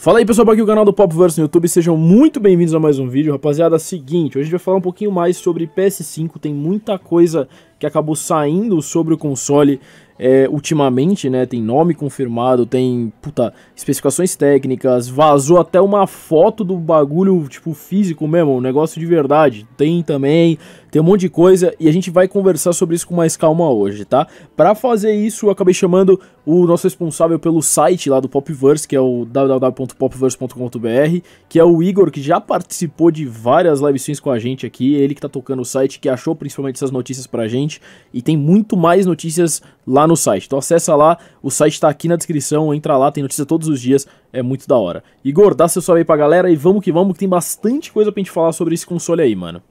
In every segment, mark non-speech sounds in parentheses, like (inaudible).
Fala aí pessoal, aqui é o canal do Popverse no YouTube, sejam muito bem-vindos a mais um vídeo, rapaziada, é seguinte, hoje a gente vai falar um pouquinho mais sobre PS5, tem muita coisa que acabou saindo sobre o console é, ultimamente, né? Tem nome confirmado, tem puta, especificações técnicas, vazou até uma foto do bagulho, tipo, físico mesmo, um negócio de verdade. Tem também, tem um monte de coisa e a gente vai conversar sobre isso com mais calma hoje, tá? Para fazer isso, eu acabei chamando o nosso responsável pelo site lá do Popverse, que é o www.popverse.com.br, que é o Igor, que já participou de várias live streams com a gente aqui, ele que tá tocando o site, que achou principalmente essas notícias pra gente gente e tem muito mais notícias lá no site. Então acessa lá, o site está aqui na descrição, entra lá, tem notícia todos os dias, é muito da hora. Igor, dá seu salve aí pra galera e vamos que vamos, que tem bastante coisa pra gente falar sobre esse console aí, mano.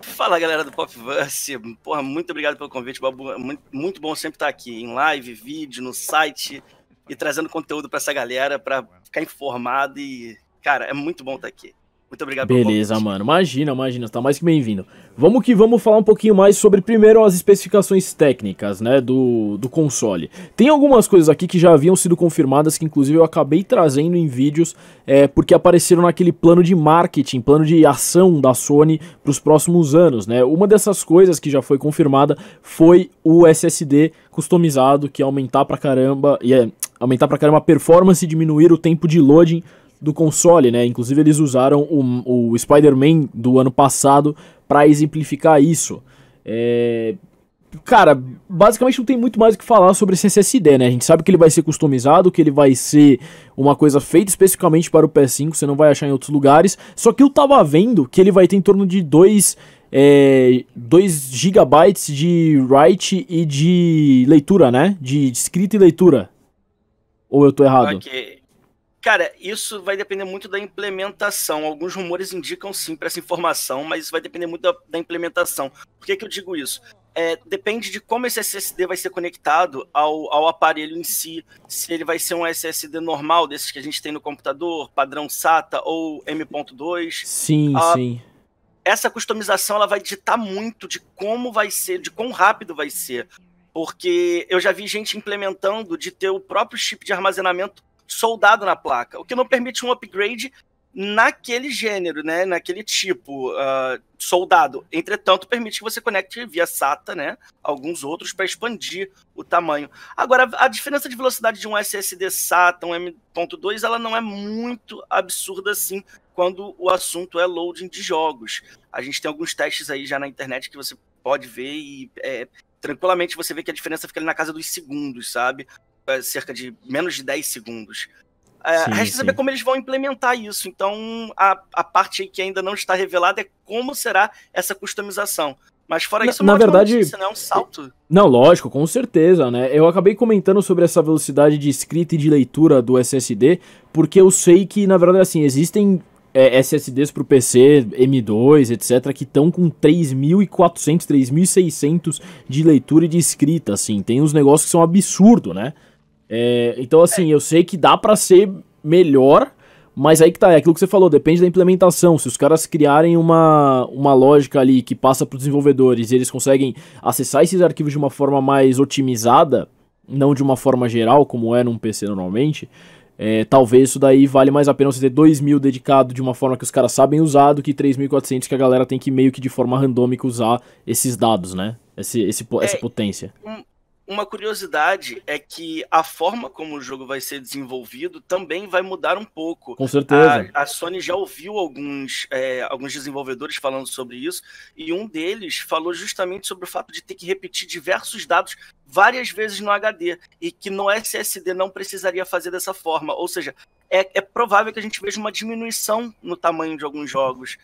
Fala galera do Popverse, porra, muito obrigado pelo convite, Babu. É muito, muito bom sempre estar aqui em live, vídeo, no site e trazendo conteúdo para essa galera para ficar informado e, cara, é muito bom estar aqui. Muito obrigado Beleza, mano. Imagina, imagina, tá mais que bem-vindo. Vamos que vamos falar um pouquinho mais sobre primeiro as especificações técnicas, né, do, do console. Tem algumas coisas aqui que já haviam sido confirmadas, que inclusive eu acabei trazendo em vídeos, é, porque apareceram naquele plano de marketing, plano de ação da Sony para os próximos anos, né. Uma dessas coisas que já foi confirmada foi o SSD customizado, que é aumentar pra caramba, e aumentar pra caramba a performance e diminuir o tempo de loading do console, né? Inclusive eles usaram o, o Spider-Man do ano passado para exemplificar isso. É... Cara, basicamente não tem muito mais o que falar sobre esse SSD, né? A gente sabe que ele vai ser customizado, que ele vai ser uma coisa feita especificamente para o PS5, você não vai achar em outros lugares. Só que eu tava vendo que ele vai ter em torno de 2 é, GB de write e de leitura, né? De, de escrita e leitura. Ou eu tô errado? Okay. Cara, isso vai depender muito da implementação. Alguns rumores indicam sim para essa informação, mas isso vai depender muito da, da implementação. Por que, que eu digo isso? É, depende de como esse SSD vai ser conectado ao, ao aparelho em si. Se ele vai ser um SSD normal, desses que a gente tem no computador, padrão SATA ou M.2. Sim, a, ah, sim. Essa customização ela vai ditar muito de como vai ser, de quão rápido vai ser. Porque eu já vi gente implementando de ter o próprio chip de armazenamento soldado na placa, o que não permite um upgrade naquele gênero, né, naquele tipo uh, soldado. Entretanto, permite que você conecte via SATA, né, alguns outros para expandir o tamanho. Agora, a diferença de velocidade de um SSD SATA, um M.2, ela não é muito absurda assim quando o assunto é loading de jogos. A gente tem alguns testes aí já na internet que você pode ver e é, tranquilamente você vê que a diferença fica ali na casa dos segundos, sabe? É, cerca de menos de 10 segundos. É, sim, resta sim. saber como eles vão implementar isso. Então, a, a parte que ainda não está revelada é como será essa customização. Mas fora isso, na, na verdade, isso não é um salto. Não, lógico, com certeza, né? Eu acabei comentando sobre essa velocidade de escrita e de leitura do SSD, porque eu sei que, na verdade, assim, existem é, SSDs para o PC, M2, etc, que estão com 3.400, 3.600 de leitura e de escrita, assim. Tem uns negócios que são absurdo, né? É, então, assim, eu sei que dá para ser melhor, mas aí que tá, é aquilo que você falou, depende da implementação. Se os caras criarem uma, uma lógica ali que passa para os desenvolvedores e eles conseguem acessar esses arquivos de uma forma mais otimizada, não de uma forma geral, como é num PC normalmente, é, talvez isso daí vale mais a pena você ter 2 mil dedicado de uma forma que os caras sabem usar do que 3.400 que a galera tem que meio que de forma randômica usar esses dados, né? Esse, esse, essa é, potência uma curiosidade é que a forma como o jogo vai ser desenvolvido também vai mudar um pouco. Com certeza. A, a Sony já ouviu alguns, é, alguns desenvolvedores falando sobre isso, e um deles falou justamente sobre o fato de ter que repetir diversos dados várias vezes no HD, e que no SSD não precisaria fazer dessa forma. Ou seja, é, é provável que a gente veja uma diminuição no tamanho de alguns jogos.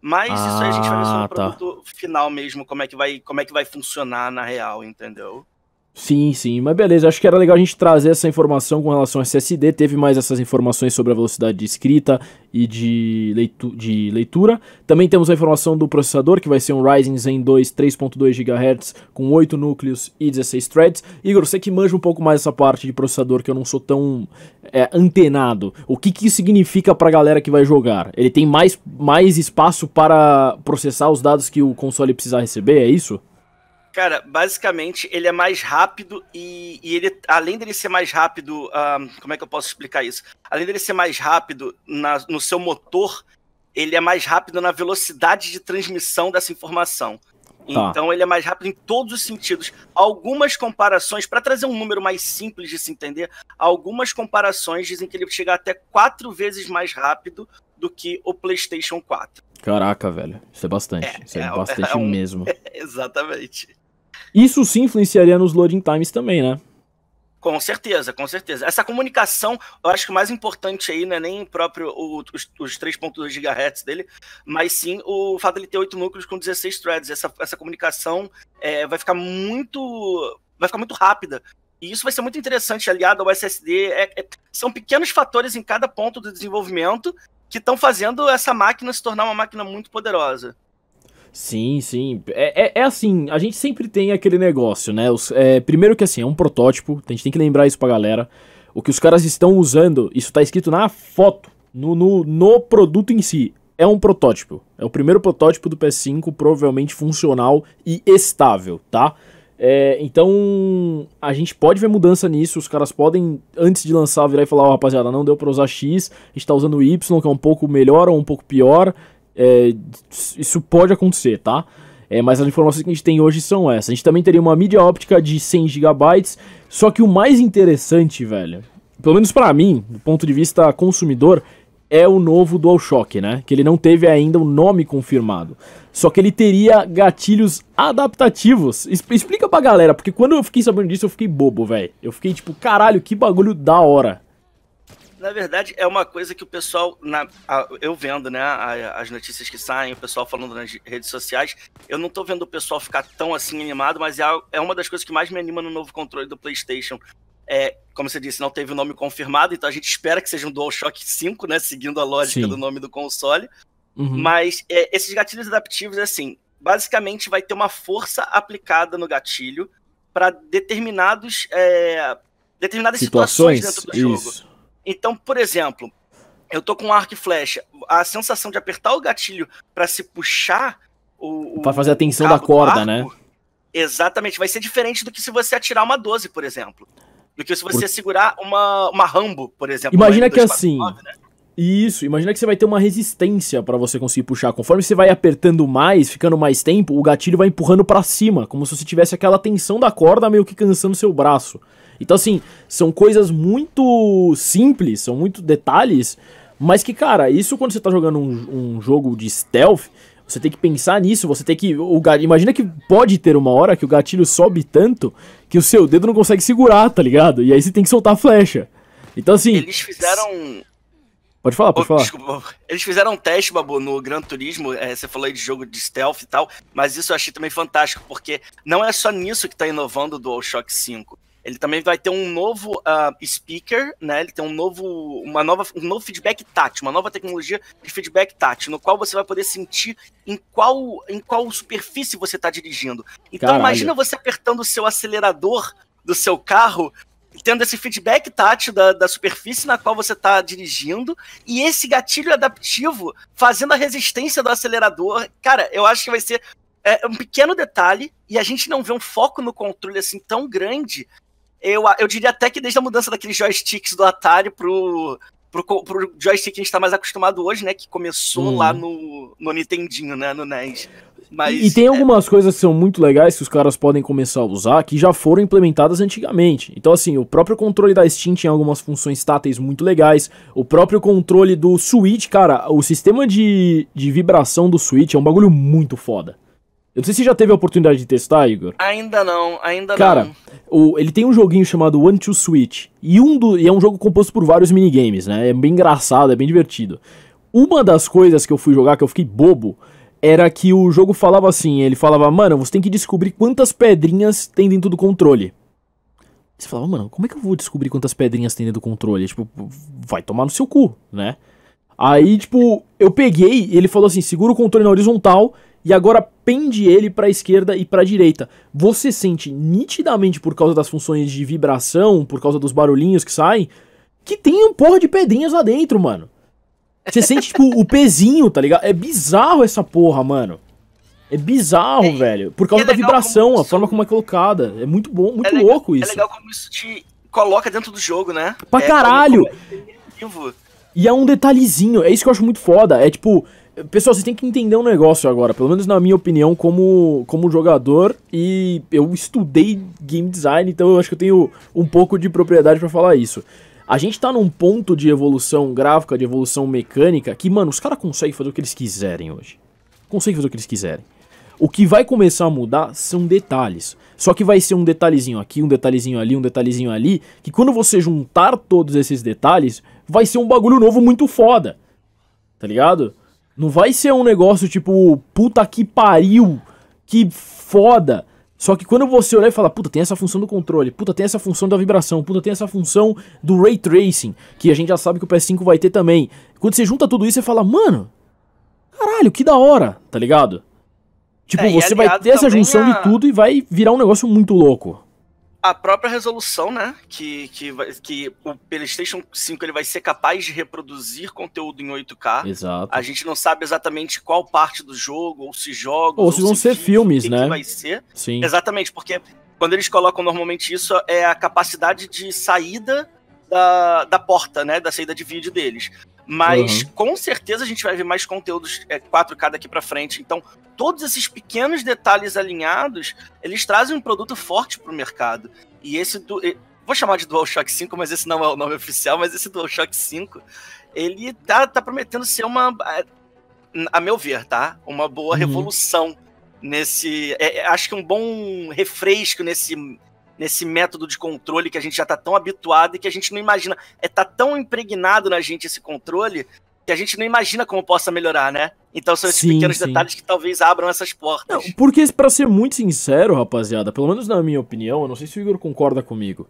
Mas ah, isso aí a gente vai ver só no ah, tá. produto tá. final mesmo, como é que vai, como é que vai funcionar na real, entendeu? Sim, sim, mas beleza, acho que era legal a gente trazer essa informação com relação ao SSD, teve mais essas informações sobre a velocidade de escrita e de, leitu de leitura. Também temos a informação do processador, que vai ser um Ryzen Zen 2 3.2 GHz com 8 núcleos e 16 threads. Igor, você que manja um pouco mais essa parte de processador, que eu não sou tão é, antenado. O que, que isso significa para a galera que vai jogar? Ele tem mais, mais espaço para processar os dados que o console precisar receber, é isso? Cara, basicamente ele é mais rápido e, e, ele, além dele ser mais rápido, como é que eu posso explicar isso? Além dele ser mais rápido na, no seu motor, ele é mais rápido na velocidade de transmissão dessa informação. Tá. Então ele é mais rápido em todos os sentidos. Algumas comparações, para trazer um número mais simples de se entender, algumas comparações dizem que ele chega até quatro vezes mais rápido do que o PlayStation 4. Caraca, velho. Isso é bastante. É, Isso é, é bastante é um... mesmo. (laughs) exatamente. Isso sim influenciaria nos loading times também, né? Com certeza, com certeza. Essa comunicação, eu acho que o mais importante aí não é nem próprio o, os, os 3.2 GHz dele, mas sim o fato de ele ter 8 núcleos com 16 threads. Essa, essa comunicação é, vai ficar muito. Vai ficar muito rápida. E isso vai ser muito interessante, aliado ao SSD. É, é, são pequenos fatores em cada ponto do desenvolvimento que estão fazendo essa máquina se tornar uma máquina muito poderosa. Sim, sim. É, é, é, assim, a gente sempre tem aquele negócio, né? Os, é, primeiro que assim, é um protótipo, a gente tem que lembrar isso pra galera. O que os caras estão usando, isso tá escrito na foto, no, no, no produto em si. É um protótipo. É o primeiro protótipo do PS5, provavelmente funcional e estável, tá? É, então, a gente pode ver mudança nisso. Os caras podem, antes de lançar, virar e falar: Ó, oh, rapaziada, não deu pra usar X, a gente tá usando Y, que é um pouco melhor ou um pouco pior é, isso pode acontecer, tá? É, mas as informações que a gente tem hoje são essas. A gente também teria uma mídia óptica de 100 GB, só que o mais interessante, velho, pelo menos para mim, do ponto de vista consumidor, é o novo DualShock, né? Que ele não teve ainda o um nome confirmado. Só que ele teria gatilhos adaptativos. Explica pra galera, porque quando eu fiquei sabendo disso, eu fiquei bobo, velho. Eu fiquei tipo, caralho, que bagulho da hora. Na verdade, é uma coisa que o pessoal. Na, a, eu vendo, né? A, as notícias que saem, o pessoal falando nas redes sociais. Eu não tô vendo o pessoal ficar tão assim animado, mas é, é uma das coisas que mais me anima no novo controle do PlayStation. É, como você disse, não teve o nome confirmado, então a gente espera que seja um DualShock 5, né? Seguindo a lógica Sim. do nome do console. Uhum. Mas é, esses gatilhos adaptivos, é assim, basicamente vai ter uma força aplicada no gatilho para determinados. É, determinadas situações, situações dentro do isso. jogo. Então, por exemplo, eu tô com um arco e flecha, a sensação de apertar o gatilho para se puxar o. Pra fazer a tensão da corda, arco, né? Exatamente, vai ser diferente do que se você atirar uma 12, por exemplo. Do que se você por... segurar uma, uma Rambo, por exemplo. Imagina que assim. Né? Isso, imagina que você vai ter uma resistência para você conseguir puxar. Conforme você vai apertando mais, ficando mais tempo, o gatilho vai empurrando para cima, como se você tivesse aquela tensão da corda meio que cansando seu braço. Então, assim, são coisas muito simples, são muito detalhes, mas que, cara, isso quando você tá jogando um, um jogo de stealth, você tem que pensar nisso, você tem que. O, imagina que pode ter uma hora que o gatilho sobe tanto que o seu dedo não consegue segurar, tá ligado? E aí você tem que soltar a flecha. Então assim. Eles fizeram. Pode falar, pode oh, falar. Desculpa, oh, eles fizeram um teste, Babu, no Gran Turismo. É, você falou aí de jogo de stealth e tal, mas isso eu achei também fantástico, porque não é só nisso que tá inovando o DualShock 5. Ele também vai ter um novo uh, speaker, né? Ele tem um novo, uma nova, um novo feedback touch, uma nova tecnologia de feedback touch, no qual você vai poder sentir em qual, em qual superfície você está dirigindo. Então Caralho. imagina você apertando o seu acelerador do seu carro tendo esse feedback touch da, da superfície na qual você está dirigindo e esse gatilho adaptivo fazendo a resistência do acelerador. Cara, eu acho que vai ser é, um pequeno detalhe e a gente não vê um foco no controle assim tão grande eu, eu diria até que desde a mudança daqueles joysticks do Atari pro, pro, pro joystick que a gente tá mais acostumado hoje, né? Que começou hum. lá uhum. no, no Nintendinho, né? No NES. Mas, e, tem é... algumas coisas que são muito legais que os caras podem começar a usar que já foram implementadas antigamente. Então, assim, o próprio controle da Steam tinha algumas funções táteis muito legais. O próprio controle do Switch, cara, o sistema de, de vibração do Switch é um bagulho muito foda. Eu não sei se já teve a oportunidade de testar, Igor. Ainda não, ainda Cara, não. Cara, o, ele tem um joguinho chamado One to Switch. E, um do, e é um jogo composto por vários minigames, né? É bem engraçado, é bem divertido. Uma das coisas que eu fui jogar, que eu fiquei bobo, era que o jogo falava assim: ele falava, mano, você tem que descobrir quantas pedrinhas tem dentro do controle. você falava, mano, como é que eu vou descobrir quantas pedrinhas tem dentro do controle? Tipo, vai tomar no seu cu, né? Aí, tipo, eu peguei, ele falou assim: segura o controle na horizontal e agora pende ele para a esquerda e para a direita. Você sente nitidamente por causa das funções de vibração, por causa dos barulhinhos que saem, que tem um porra de pedrinhas lá dentro, mano. Você sente, tipo, o pezinho, tá ligado? É bizarro essa porra, mano. É bizarro, é, velho. Por causa é da vibração, a forma como é colocada. É muito bom, é muito é legal, louco é isso. É legal como isso te coloca dentro do jogo, né? Pra é, caralho! Como... E é um detalhezinho, é isso que eu acho muito foda. É tipo, Pessoal, vocês têm que entender um negócio agora, pelo menos na minha opinião, como, como jogador, e eu estudei game design, então eu acho que eu tenho um pouco de propriedade para falar isso. A gente tá num ponto de evolução gráfica, de evolução mecânica, que, mano, os caras conseguem fazer o que eles quiserem hoje. Conseguem fazer o que eles quiserem. O que vai começar a mudar são detalhes. Só que vai ser um detalhezinho aqui, um detalhezinho ali, um detalhezinho ali, que quando você juntar todos esses detalhes, vai ser um bagulho novo muito foda. Tá ligado? Não vai ser um negócio tipo, puta que pariu, que foda. Só que quando você olhar e falar, puta, tem essa função do controle, puta, tem essa função da vibração, puta, tem essa função do ray tracing, que a gente já sabe que o PS5 vai ter também. Quando você junta tudo isso, você fala, mano, caralho, que da hora, tá ligado? Tipo, é, você vai ter essa junção a... de tudo e vai virar um negócio muito louco a própria resolução, né? Que, que, que o PlayStation 5 ele vai ser capaz de reproduzir conteúdo em 8K. Exato. A gente não sabe exatamente qual parte do jogo, ou se joga. Ou, ou se vão se ser filmes, né? Que vai ser. Sim. Exatamente, porque quando eles colocam normalmente isso, é a capacidade de saída da, da porta, né? Da saída de vídeo deles. Mas uhum. com certeza a gente vai ver mais conteúdos é, 4K daqui para frente. Então, todos esses pequenos detalhes alinhados, eles trazem um produto forte pro mercado. E esse do, vou chamar de DualShock 5, mas esse não é o nome oficial, mas esse DualShock 5, ele tá, tá prometendo ser uma é, a meu ver, tá? Uma boa uhum. revolução nesse. É, é acho que um bom refresco nesse nesse método de controle que a gente já está tão habituado e que a gente não imagina. É, tá tão impregnado na gente esse controle que a gente não imagina como possa melhorar, né? Então são esses sim, pequenos sim. detalhes que talvez abram essas portas. Não, porque, para ser muito sincero, rapaziada, pelo menos na minha opinião, eu não sei se o Igor concorda comigo.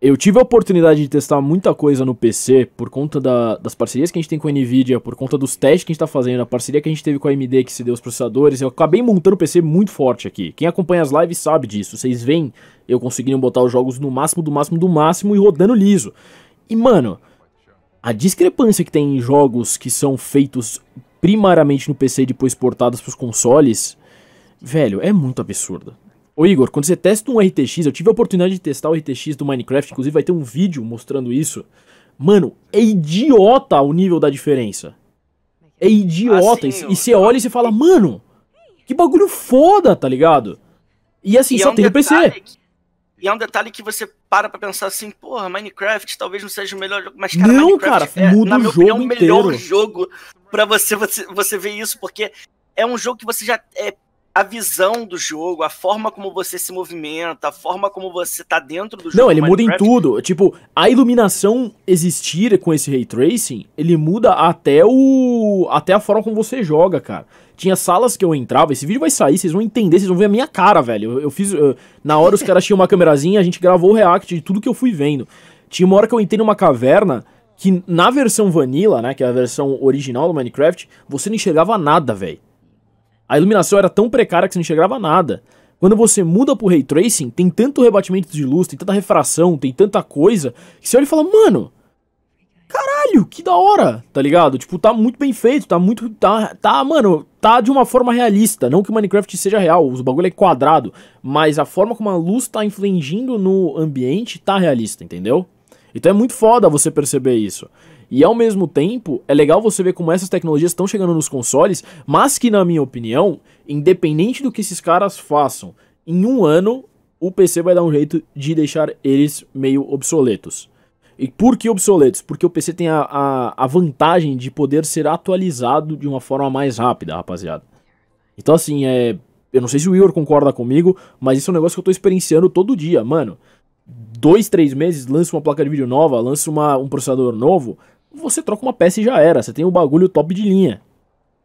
Eu tive a oportunidade de testar muita coisa no PC por conta da, das parcerias que a gente tem com a Nvidia, por conta dos testes que a gente está fazendo, a parceria que a gente teve com a AMD que se deu os processadores. Eu acabei montando o PC muito forte aqui. Quem acompanha as lives sabe disso. Vocês veem eu conseguindo botar os jogos no máximo, do máximo, do máximo e rodando liso. E mano, a discrepância que tem em jogos que são feitos primariamente no PC e depois portados para os consoles, velho, é muito absurda. Ô Igor, quando você testa um RTX, eu tive a oportunidade de testar o RTX do Minecraft, inclusive vai ter um vídeo mostrando isso. Mano, é idiota o nível da diferença. É idiota. Assim, e você olha e você fala, mano, que bagulho foda, tá ligado? E assim, e é só é um tem o PC. Que, e é um detalhe que você para pra pensar assim, porra, Minecraft talvez não seja o melhor jogo, mas cara, não, Minecraft cara, é, muda na minha o jogo opinião, o melhor jogo pra você, você, você ver isso, porque é um jogo que você já é a visão do jogo, a forma como você se movimenta, a forma como você tá dentro do jogo. Não, ele muda em tudo. Tipo, a iluminação existir com esse ray tracing, ele muda até o até a forma como você joga, cara. Tinha salas que eu entrava, esse vídeo vai sair, vocês vão entender, vocês vão ver a minha cara, velho. Eu, eu fiz eu, na hora os caras tinham uma câmerazinha, a gente gravou o react de tudo que eu fui vendo. Tinha uma hora que eu entrei numa caverna que na versão vanilla, né, que é a versão original do Minecraft, você não enxergava nada, velho a iluminação era tão precária que você não enxergava nada. Quando você muda pro Ray Tracing, tem tanto rebatimento de luz, tem tanta refração, tem tanta coisa, que você olha e fala, mano, caralho, que da hora, tá ligado? Tipo, tá muito bem feito, tá muito. Tá, tá, mano, tá de uma forma realista. Não que o Minecraft seja real, o bagulho é quadrado, mas a forma como a luz tá infligindo no ambiente tá realista, entendeu? Então é muito foda você perceber isso. E ao mesmo tempo, é legal você ver como essas tecnologias estão chegando nos consoles, mas que, na minha opinião, independente do que esses caras façam, em um ano o PC vai dar um jeito de deixar eles meio obsoletos. E por que obsoletos? Porque o PC tem a, a, a vantagem de poder ser atualizado de uma forma mais rápida, rapaziada. Então, assim, é. Eu não sei se o Igor concorda comigo, mas isso é um negócio que eu tô experienciando todo dia, mano dois, três meses, lança uma placa de vídeo nova, lança uma, um processador novo, você troca uma peça e já era. Você tem o um bagulho top de linha.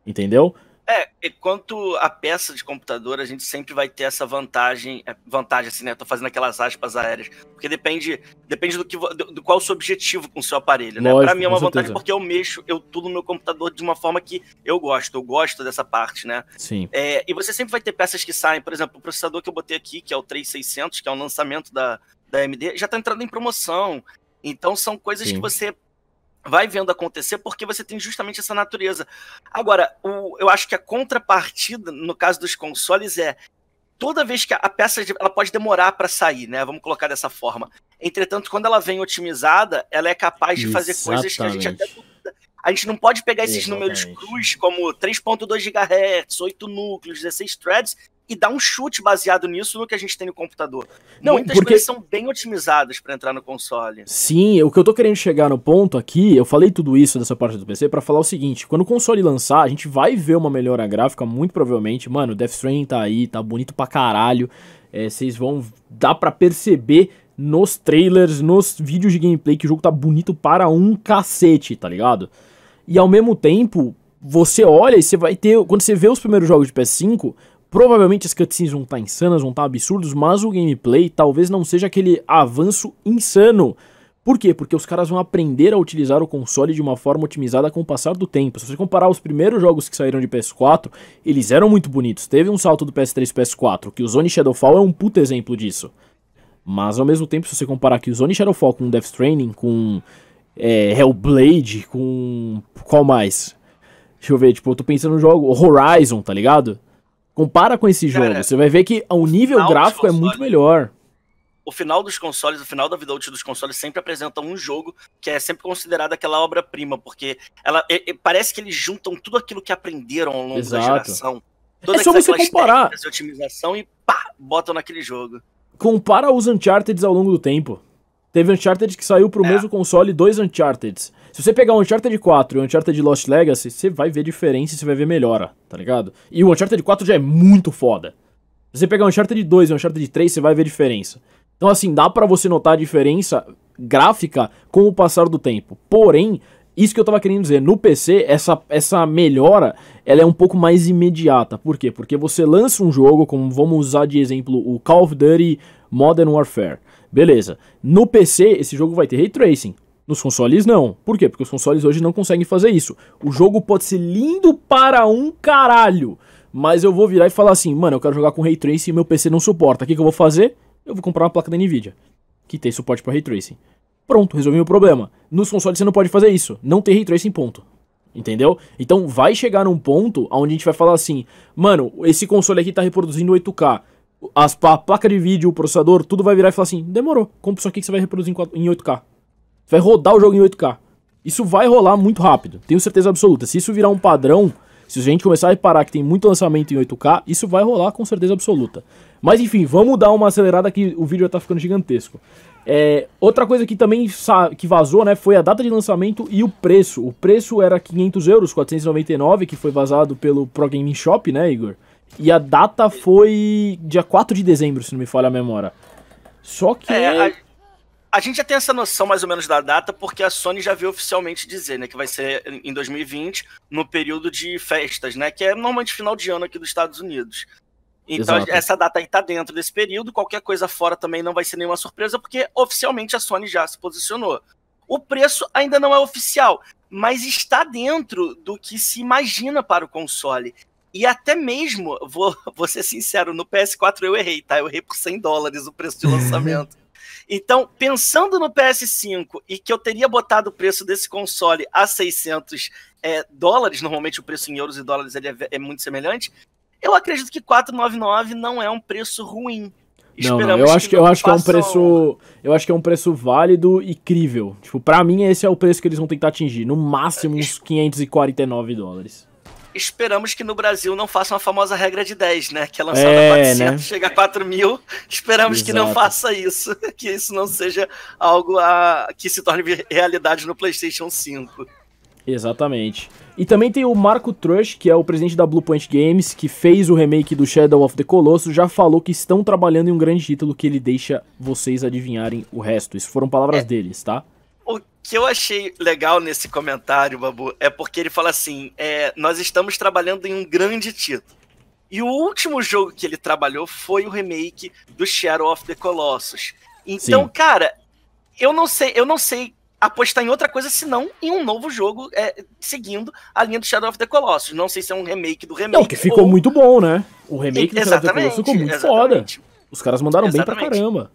Entendeu? É, e quanto a peça de computador, a gente sempre vai ter essa vantagem, é, vantagem assim, né? Tô fazendo aquelas aspas aéreas, porque depende, depende do que do, do qual o seu objetivo com o seu aparelho, né? Para mim é uma vantagem certeza. porque eu mexo, eu tudo no meu computador de uma forma que eu gosto, eu gosto dessa parte, né? Sim. É, e você sempre vai ter peças que saem, por exemplo, o processador que eu botei aqui, que é o 3600, que é o lançamento da da AMD já está entrando em promoção. Então são coisas Sim. que você vai vendo acontecer porque você tem justamente essa natureza. Agora, o, eu acho que a contrapartida no caso dos consoles é toda vez que a peça ela pode demorar para sair, né? Vamos colocar dessa forma. Entretanto, quando ela vem otimizada, ela é capaz de fazer Exatamente. coisas que a gente até A gente não pode pegar esses Exatamente. números cruz como 3.2 GHz, 8 núcleos, 16 threads e dar um chute baseado nisso no que a gente tem no computador. Não, Muitas porque... coisas são bem otimizadas para entrar no console. Sim, o que eu tô querendo chegar no ponto aqui, eu falei tudo isso dessa parte do PC para falar o seguinte, quando o console lançar, a gente vai ver uma melhora gráfica, muito provavelmente. Mano, Death Stranding tá aí, tá bonito pra caralho. É, vocês é, vão... dá para perceber nos trailers, nos vídeos de gameplay que o jogo tá bonito para um cacete, tá ligado? E ao mesmo tempo, você olha e você vai ter. Quando você vê os primeiros jogos de PS5, Provavelmente as cutscenes vão estar tá insanas, vão estar tá absurdos, mas o gameplay talvez não seja aquele avanço insano. Por quê? Porque os caras vão aprender a utilizar o console de uma forma otimizada com o passar do tempo. Se você comparar os primeiros jogos que saíram de PS4, eles eram muito bonitos. Teve um salto do PS3 e PS4, que o Zone Shadowfall é um puta exemplo disso. Mas ao mesmo tempo, se você comparar aqui o Zone Shadowfall com Death Stranding, com é, Hellblade, com. Qual mais? Deixa eu ver, tipo, eu tô pensando no jogo Horizon, tá ligado? Compara com esse jogo. Cara, você vai ver que o nível gráfico consoles, é muito melhor. O final dos consoles, o final da vida útil dos consoles sempre apresenta um jogo que é sempre considerado aquela obra-prima, porque ela é, é, parece que eles juntam tudo aquilo que aprenderam ao longo Exato. da geração. É todas é só você comparar. otimização e pá, botam naquele jogo. Compara os Uncharted ao longo do tempo teve Uncharted que saiu pro é. mesmo console dois Uncharted. Se você pegar o Uncharted 4 e o Uncharted Lost Legacy, você vai ver diferença e você vai ver melhora, tá ligado? E o Uncharted 4 já é muito foda. Se você pegar o Uncharted 2 e o Uncharted 3, você vai ver diferença. Então, assim, dá para você notar a diferença gráfica com o passar do tempo. Porém, isso que eu tava querendo dizer, no PC, essa, essa melhora, ela é um pouco mais imediata. Por quê? Porque você lança um jogo, como vamos usar de exemplo o Call of Duty Modern Warfare. Beleza. No PC, esse jogo vai ter ray tracing. Nos consoles, não. Por quê? Porque os consoles hoje não conseguem fazer isso. O jogo pode ser lindo para um caralho, mas eu vou virar e falar assim, mano, eu quero jogar com ray tracing e meu PC não suporta. O que, que eu vou fazer? Eu vou comprar uma placa da Nvidia, que tem suporte para ray tracing. Pronto, resolvi o problema. Nos consoles você não pode fazer isso. Não tem ray tracing, ponto. Entendeu? Então vai chegar num ponto onde a gente vai falar assim, mano, esse console aqui tá reproduzindo 8K as, a placa de vídeo, o processador, tudo vai virar e falar assim: demorou, compra isso aqui que você vai reproduzir em, 4, em 8K. vai rodar o jogo em 8K. Isso vai rolar muito rápido, tenho certeza absoluta. Se isso virar um padrão, se a gente começar a reparar que tem muito lançamento em 8K, isso vai rolar com certeza absoluta. Mas enfim, vamos dar uma acelerada que o vídeo já tá ficando gigantesco. É, outra coisa que também que vazou, né, foi a data de lançamento e o preço. O preço era 500 euros, 499, que foi vazado pelo Pro Gaming Shop, né, Igor? E a data foi dia 4 de dezembro, se não me falha a memória. Só que. É, a, a, gente já tem essa noção mais ou menos da data, porque a Sony já veio oficialmente dizer, né? Que vai ser em 2020, no período de festas, né? Que é normalmente final de ano aqui dos Estados Unidos. Então, Exato. essa data aí tá dentro desse período, qualquer coisa fora também não vai ser nenhuma surpresa, porque oficialmente a Sony já se posicionou. O preço ainda não é oficial, mas está dentro do que se imagina para o console. E até mesmo, vou, (laughs) vou ser sincero, no PS4 eu errei, tá? Eu errei por 100 dólares o preço de uhum. lançamento. Então, pensando no PS5 e que eu teria botado o preço desse console a 600 é, dólares, normalmente o preço em euros e dólares ele é, é, muito semelhante, eu acredito que 499 não é um preço ruim. Não, não. eu acho que, que eu acho que é um preço, eu acho que é um preço válido e crível. Tipo, para mim esse é o preço que eles vão tentar atingir, no máximo é. uns 549 dólares. Esperamos que no Brasil não faça uma famosa regra de 10, né? Que é lançada é, 400, né? chega a 4 mil. Esperamos Exato. que não faça isso, (laughs) que isso não seja algo a... que se torne realidade no PlayStation 5. Exatamente. E também tem o Marco Trush, que é o presidente da Bluepoint Games, que fez o remake do Shadow of the Colossus, já falou que estão trabalhando em um grande título que ele deixa vocês adivinharem o resto. Isso foram palavras é. deles, tá? que eu achei legal nesse comentário, Babu, é porque ele fala assim: é, nós estamos trabalhando em um grande título. E o último jogo que ele trabalhou foi o remake do Shadow of the Colossus. Então, Sim. cara, eu não sei, eu não sei apostar em outra coisa senão em um novo jogo é, seguindo a linha do Shadow of the Colossus. Não sei se é um remake do remake. Não, que ficou ou... muito bom, né? O remake do Shadow of the Colossus ficou muito exatamente. foda. Os caras mandaram exatamente. bem pra caramba.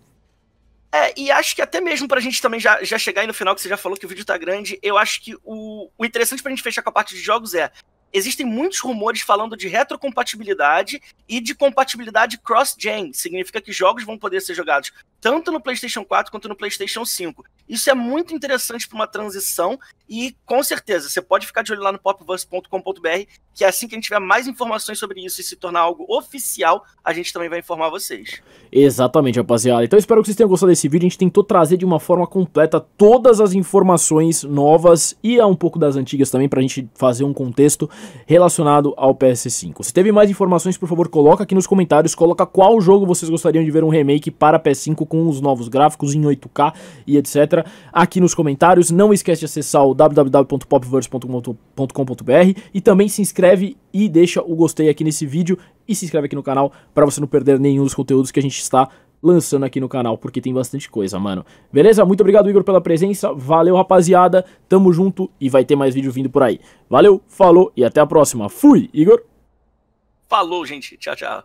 É, e acho que até mesmo pra gente também já, já chegar aí no final, que você já falou que o vídeo tá grande, eu acho que o, o interessante pra gente fechar com a parte de jogos é. Existem muitos rumores falando de retrocompatibilidade e de compatibilidade cross-gen. Significa que jogos vão poder ser jogados tanto no PlayStation 4 quanto no PlayStation 5. Isso é muito interessante para uma transição e com certeza você pode ficar de olho lá no popverse.com.br, que é assim que a gente tiver mais informações sobre isso e se tornar algo oficial, a gente também vai informar vocês. Exatamente, rapaziada. Então espero que vocês tenham gostado desse vídeo. A gente tentou trazer de uma forma completa todas as informações novas e é um pouco das antigas também para a gente fazer um contexto relacionado ao PS5. Se teve mais informações, por favor, coloca aqui nos comentários, coloca qual jogo vocês gostariam de ver um remake para PS5 com os novos gráficos em 8K e etc. Aqui nos comentários. Não esquece de acessar o www.popverse.com.br e também se inscreve e deixa o gostei aqui nesse vídeo e se inscreve aqui no canal para você não perder nenhum dos conteúdos que a gente está lançando aqui no canal, porque tem bastante coisa, mano. Beleza? Muito obrigado, Igor, pela presença. Valeu, rapaziada. Tamo junto e vai ter mais vídeo vindo por aí. Valeu, falou e até a próxima. Fui, Igor. Falou, gente. Tchau, tchau.